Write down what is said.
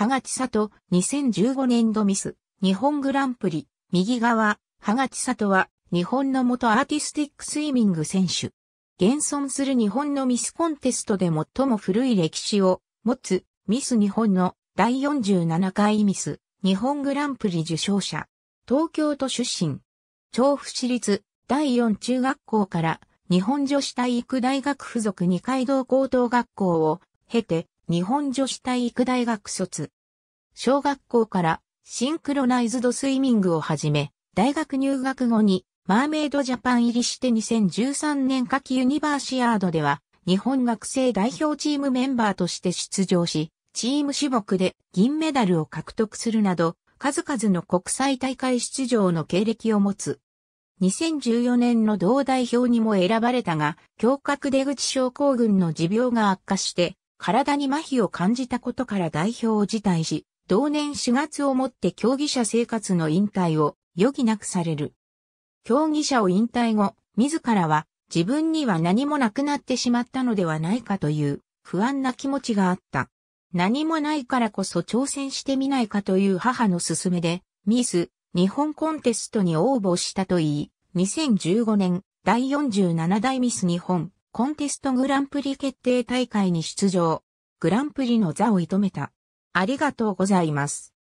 はがちさと、2015年度ミス、日本グランプリ、右側、はがちさとは、日本の元アーティスティックスイミング選手。現存する日本のミスコンテストで最も古い歴史を持つミス日本の第47回ミス日本グランプリ受賞者。東京都出身。調布市立第4中学校から日本女子体育大学附属二階堂高等学校を経て日本女子体育大学卒。小学校からシンクロナイズドスイミングを始め、大学入学後にマーメイドジャパン入りして2013年夏季ユニバーシアードでは日本学生代表チームメンバーとして出場し、チーム種目で銀メダルを獲得するなど、数々の国際大会出場の経歴を持つ。2014年の同代表にも選ばれたが、胸郭出口症候群の持病が悪化して、体に麻痺を感じたことから代表を辞退し、同年4月をもって競技者生活の引退を余儀なくされる。競技者を引退後、自らは自分には何もなくなってしまったのではないかという不安な気持ちがあった。何もないからこそ挑戦してみないかという母の勧めで、ミス日本コンテストに応募したといい、2015年第47代ミス日本コンテストグランプリ決定大会に出場、グランプリの座を射止めた。ありがとうございます。